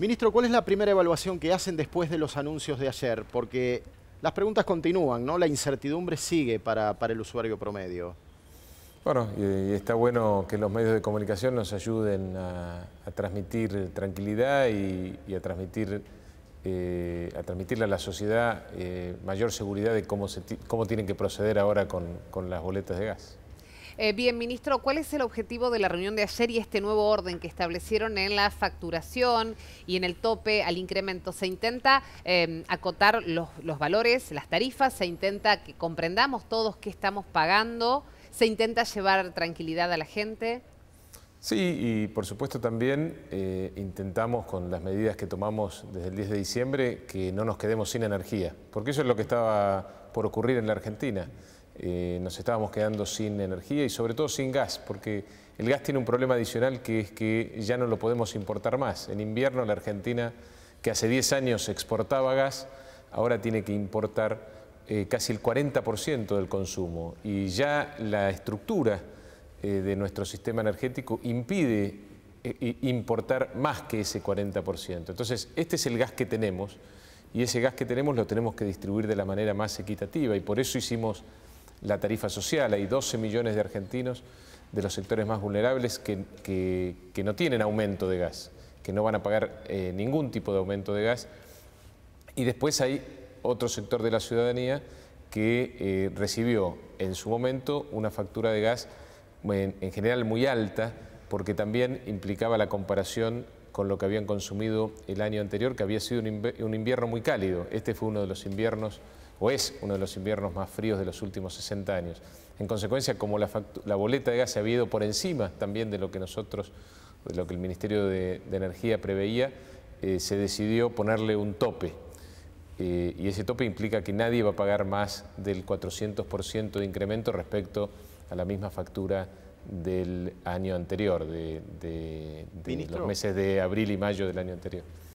Ministro, ¿cuál es la primera evaluación que hacen después de los anuncios de ayer? Porque las preguntas continúan, ¿no? La incertidumbre sigue para, el usuario promedio. Bueno, y, está bueno que los medios de comunicación nos ayuden a, transmitir tranquilidad y, eh, a transmitirle a la sociedad eh, mayor seguridad de cómo, tienen que proceder ahora con las boletas de gas. Eh, bien, ministro, ¿cuál es el objetivo de la reunión de ayer y este nuevo orden que establecieron en la facturación y en el tope al incremento? ¿Se intenta em, acotar los, valores, las tarifas? ¿Se intenta que comprendamos todos qué estamos pagando? ¿Se intenta llevar tranquilidad a la gente? Sí, y por supuesto también eh, intentamos con las medidas que tomamos desde el 10 de diciembre que no nos quedemos sin energía, porque eso es lo que estaba por ocurrir en la Argentina. Eh, nos estábamos quedando sin energía y sobre todo sin gas, porque el gas tiene un problema adicional que es que ya no lo podemos importar más. En invierno la Argentina, que hace 10 años exportaba gas, ahora tiene que importar eh, casi el 40% del consumo y ya la estructura eh, de nuestro sistema energético impide importar más que ese 40%. Entonces, este es el gas que tenemos y ese gas que tenemos lo tenemos que distribuir de la manera más equitativa y por eso hicimos la tarifa social. Hay 12 millones de argentinos de los sectores más vulnerables que, que, no tienen aumento de gas, que no van a pagar eh, ningún tipo de aumento de gas. Y después hay otro sector de la ciudadanía que eh, recibió en su momento una factura de gas en general muy alta, porque también implicaba la comparación con lo que habían consumido el año anterior, que había sido un, invierno muy cálido. Este fue uno de los inviernos o es uno de los inviernos más fríos de los últimos 60 años. En consecuencia, como la, boleta de gas se había ido por encima también de lo que nosotros, de lo que el Ministerio de, Energía preveía, eh, se decidió ponerle un tope. Eh, y ese tope implica que nadie va a pagar más del 400% de incremento respecto a la misma factura del año anterior, de los meses de abril y mayo del año anterior.